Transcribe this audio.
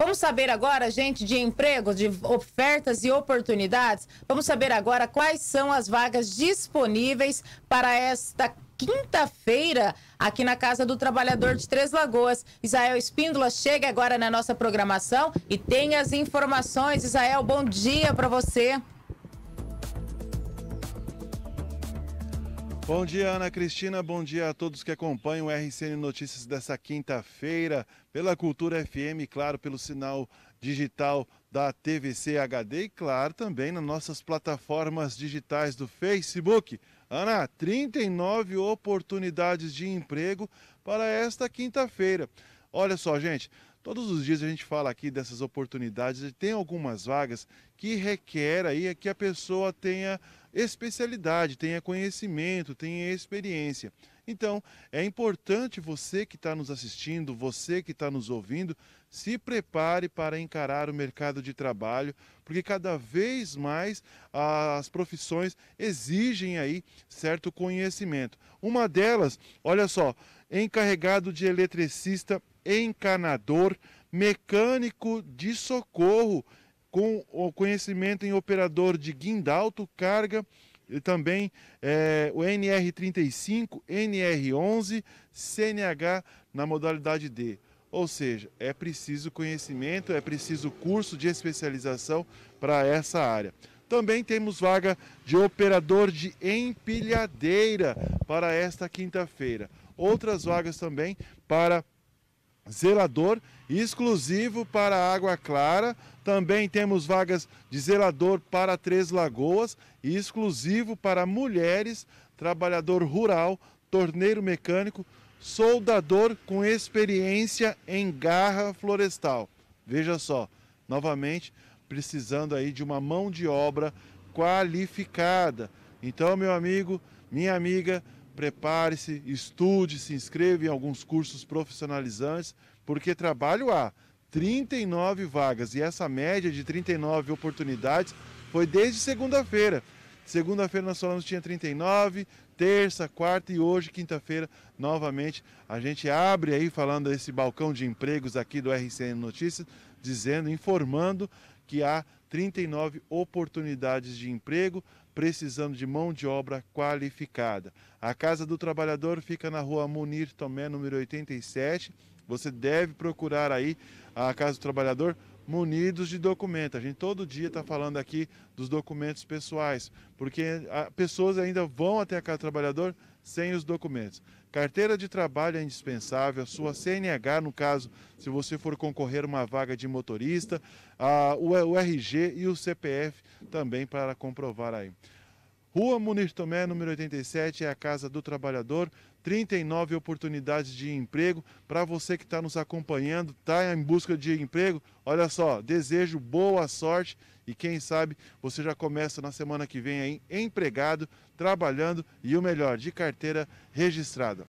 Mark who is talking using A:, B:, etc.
A: Vamos saber agora, gente, de empregos, de ofertas e oportunidades. Vamos saber agora quais são as vagas disponíveis para esta quinta-feira aqui na Casa do Trabalhador de Três Lagoas. Isael Espíndola chega agora na nossa programação e tem as informações. Isael, bom dia para você.
B: Bom dia, Ana Cristina. Bom dia a todos que acompanham o RCN Notícias dessa quinta-feira pela Cultura FM, claro, pelo sinal digital da TVC HD e, claro, também nas nossas plataformas digitais do Facebook. Ana, 39 oportunidades de emprego para esta quinta-feira. Olha só, gente, Todos os dias a gente fala aqui dessas oportunidades e tem algumas vagas que requer aí é que a pessoa tenha especialidade, tenha conhecimento, tenha experiência. Então, é importante você que está nos assistindo, você que está nos ouvindo, se prepare para encarar o mercado de trabalho, porque cada vez mais as profissões exigem aí certo conhecimento. Uma delas, olha só, encarregado de eletricista, encanador, mecânico de socorro, com o conhecimento em operador de guindalto, carga, e também é, o NR35, NR11, CNH na modalidade D. Ou seja, é preciso conhecimento, é preciso curso de especialização para essa área. Também temos vaga de operador de empilhadeira para esta quinta-feira. Outras vagas também para zelador exclusivo para Água Clara. Também temos vagas de zelador para Três Lagoas, exclusivo para mulheres, trabalhador rural, torneiro mecânico, soldador com experiência em garra florestal. Veja só, novamente precisando aí de uma mão de obra qualificada. Então, meu amigo, minha amiga, prepare-se, estude, se inscreva em alguns cursos profissionalizantes, porque trabalho há 39 vagas e essa média de 39 oportunidades foi desde segunda-feira. Segunda-feira nós falamos tinha 39, terça, quarta e hoje, quinta-feira, novamente, a gente abre aí falando esse balcão de empregos aqui do RCN Notícias, dizendo, informando que há 39 oportunidades de emprego, precisando de mão de obra qualificada. A Casa do Trabalhador fica na rua Munir Tomé, número 87. Você deve procurar aí a Casa do Trabalhador munidos de documento. A gente todo dia está falando aqui dos documentos pessoais, porque ah, pessoas ainda vão até a casa do trabalhador sem os documentos. Carteira de trabalho é indispensável, a sua CNH, no caso, se você for concorrer a uma vaga de motorista, a, ah, o, o RG e o CPF também para comprovar aí. Rua Munir Tomé, número 87, é a Casa do Trabalhador. 39 oportunidades de emprego. Para você que está nos acompanhando, está em busca de emprego, olha só, desejo boa sorte e quem sabe você já começa na semana que vem aí empregado, trabalhando e o melhor, de carteira registrada.